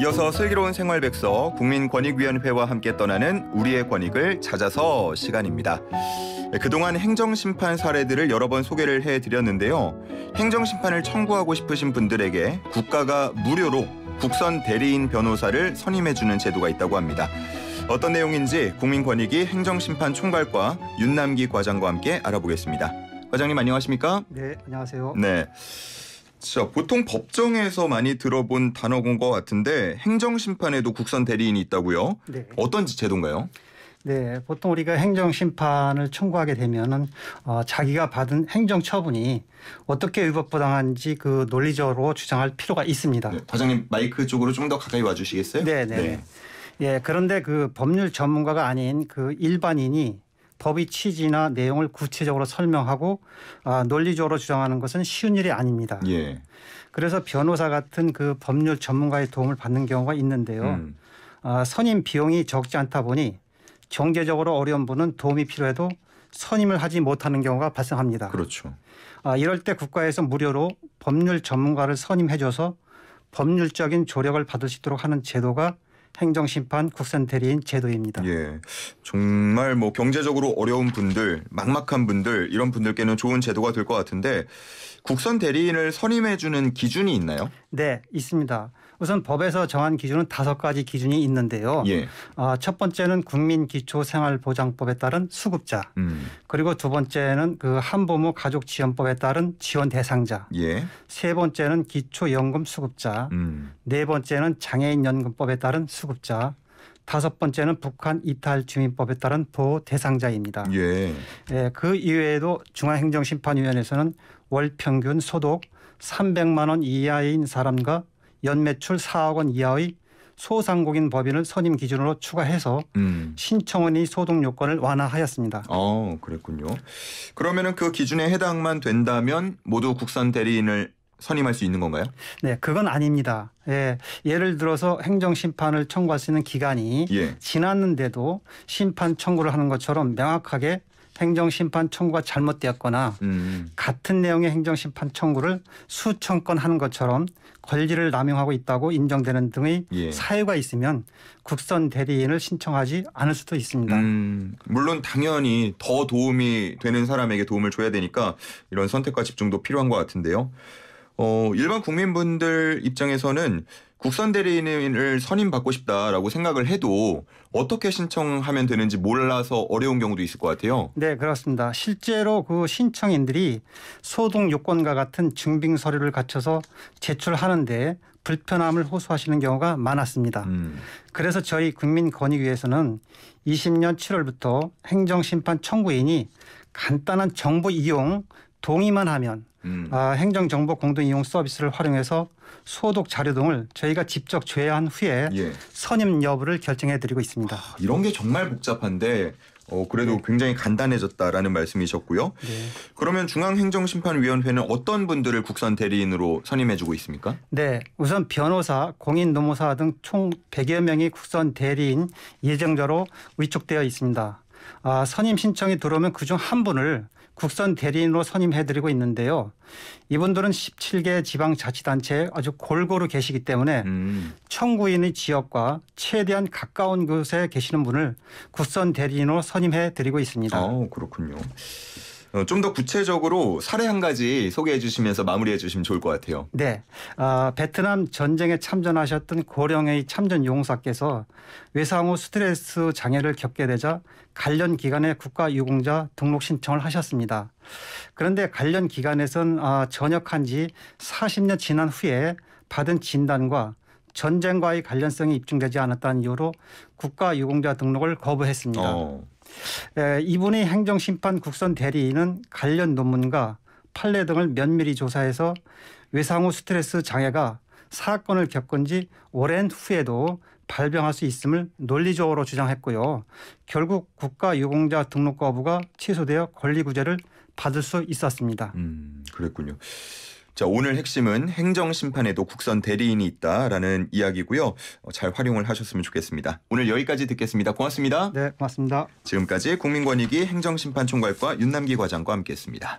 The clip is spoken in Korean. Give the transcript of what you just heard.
이어서 슬기로운 생활백서 국민권익위원회와 함께 떠나는 우리의 권익을 찾아서 시간입니다. 네, 그동안 행정심판 사례들을 여러 번 소개를 해드렸는데요. 행정심판을 청구하고 싶으신 분들에게 국가가 무료로 국선 대리인 변호사를 선임해주는 제도가 있다고 합니다. 어떤 내용인지 국민권익위 행정심판 총괄과 윤남기 과장과 함께 알아보겠습니다. 과장님 안녕하십니까? 네, 안녕하세요. 네. 자, 보통 법정에서 많이 들어본 단어인 것 같은데 행정심판에도 국선 대리인이 있다고요? 네. 어떤 제도인가요? 네, 보통 우리가 행정 심판을 청구하게 되면은 어, 자기가 받은 행정 처분이 어떻게 위법부당한지 그 논리적으로 주장할 필요가 있습니다. 네, 과장님 마이크 쪽으로 좀 더 가까이 와주시겠어요? 네, 네, 네. 예, 그런데 그 법률 전문가가 아닌 그 일반인이 법의 취지나 내용을 구체적으로 설명하고 아, 논리적으로 주장하는 것은 쉬운 일이 아닙니다. 예. 그래서 변호사 같은 그 법률 전문가의 도움을 받는 경우가 있는데요. 음. 아, 선임 비용이 적지 않다 보니 경제적으로 어려운 분은 도움이 필요해도 선임을 하지 못하는 경우가 발생합니다. 그렇죠. 아, 이럴 때 국가에서 무료로 법률 전문가를 선임해줘서 법률적인 조력을 받을 수 있도록 하는 제도가 행정심판 국선대리인 제도입니다. 예, 정말 뭐 경제적으로 어려운 분들, 막막한 분들 이런 분들께는 좋은 제도가 될 것 같은데 국선 대리인을 선임해주는 기준이 있나요? 네, 있습니다. 우선 법에서 정한 기준은 다섯 가지 기준이 있는데요. 예. 아, 첫 번째는 국민기초생활보장법에 따른 수급자, 음. 그리고 두 번째는 그 한부모 가족지원법에 따른 지원 대상자, 예. 세 번째는 기초연금 수급자, 음. 네 번째는 장애인연금법에 따른 수급자, 다섯 번째는 북한 이탈 주민법에 따른 보호 대상자입니다. 예. 예그 이외에도 중앙행정심판위원회에서는 월 평균 소득 300만 원 이하인 사람과 연매출 4억 원 이하의 소상공인 법인을 선임 기준으로 추가해서 음. 신청원이 소득 요건을 완화하였습니다. 어, 그랬군요. 그러면은 그 기준에 해당만 된다면 모두 국산 대리인을 선임할 수 있는 건가요? 네, 그건 아닙니다. 예, 예를 들어서 행정 심판을 청구할 수 있는 기간이 예. 지났는데도 심판 청구를 하는 것처럼 명확하게 행정심판 청구가 잘못되었거나 음. 같은 내용의 행정심판 청구를 수천 건 하는 것처럼 권리를 남용하고 있다고 인정되는 등의 예. 사유가 있으면 국선 대리인을 신청하지 않을 수도 있습니다. 음, 물론 당연히 더 도움이 되는 사람에게 도움을 줘야 되니까 이런 선택과 집중도 필요한 것 같은데요. 어, 일반 국민분들 입장에서는 국선 대리인을 선임받고 싶다라고 생각을 해도 어떻게 신청하면 되는지 몰라서 어려운 경우도 있을 것 같아요. 네, 그렇습니다. 실제로 그 신청인들이 소득 요건과 같은 증빙 서류를 갖춰서 제출하는데 불편함을 호소하시는 경우가 많았습니다. 음. 그래서 저희 국민권익위에서는 20년 7월부터 행정심판 청구인이 간단한 정보 이용 동의만 하면 음. 아, 행정정보공동이용 서비스를 활용해서 소독 자료 등을 저희가 직접 제외한 후에 예. 선임 여부를 결정해드리고 있습니다. 아, 이런 게 정말 복잡한데 어, 그래도 네. 굉장히 간단해졌다라는 말씀이셨고요. 네. 그러면 중앙행정심판위원회는 어떤 분들을 국선 대리인으로 선임해주고 있습니까? 네, 우선 변호사, 공인 노무사 등 총 100여 명이 국선 대리인 예정자로 위촉되어 있습니다. 아, 선임 신청이 들어오면 그 중 한 분을 국선 대리인으로 선임해드리고 있는데요. 이분들은 17개 지방자치단체에 아주 골고루 계시기 때문에 음. 청구인의 지역과 최대한 가까운 곳에 계시는 분을 국선 대리인으로 선임해드리고 있습니다. 아, 그렇군요. 어, 좀더 구체적으로 사례 한 가지 소개해 주시면서 마무리해 주시면 좋을 것 같아요. 네. 어, 베트남 전쟁에 참전하셨던 고령의 참전 용사께서 외상 후 스트레스 장애를 겪게 되자 관련 기관에 국가 유공자 등록 신청을 하셨습니다. 그런데 관련 기관에선 아, 전역한 지 40년 지난 후에 받은 진단과 전쟁과의 관련성이 입증되지 않았다는 이유로 국가 유공자 등록을 거부했습니다. 어. 에, 이분의 행정심판 국선 대리인은 관련 논문과 판례 등을 면밀히 조사해서 외상후 스트레스 장애가 사건을 겪은 지 오랜 후에도 발병할 수 있음을 논리적으로 주장했고요. 결국 국가유공자 등록 거부가 취소되어 권리구제를 받을 수 있었습니다. 음, 그랬군요. 자, 오늘 핵심은 행정심판에도 국선 대리인이 있다라는 이야기고요. 어, 잘 활용을 하셨으면 좋겠습니다. 오늘 여기까지 듣겠습니다. 고맙습니다. 네, 고맙습니다. 지금까지 국민권익위 행정심판총괄과 윤남기 과장과 함께했습니다.